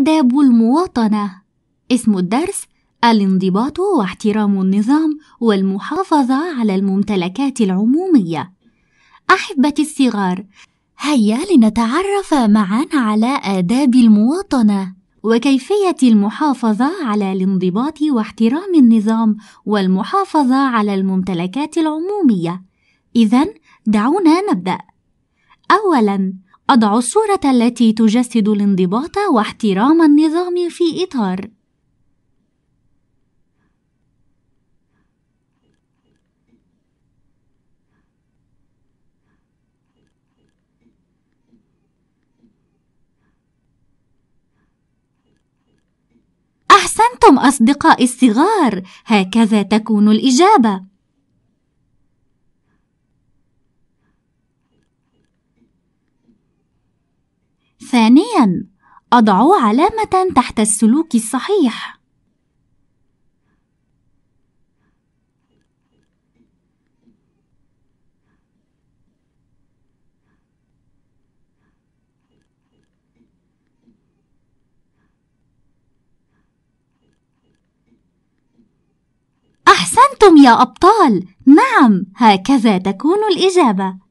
آداب المواطنة اسم الدرس الانضباط واحترام النظام والمحافظة على الممتلكات العمومية أحبتي الصغار هيا لنتعرف معا على آداب المواطنة وكيفية المحافظة على الانضباط واحترام النظام والمحافظة على الممتلكات العمومية إذا دعونا نبدأ أولاً أضع الصورة التي تجسد الانضباط واحترام النظام في إطار. أحسنتم أصدقائي الصغار، هكذا تكون الإجابة. ثانياً أضع علامة تحت السلوك الصحيح أحسنتم يا أبطال، نعم، هكذا تكون الإجابة.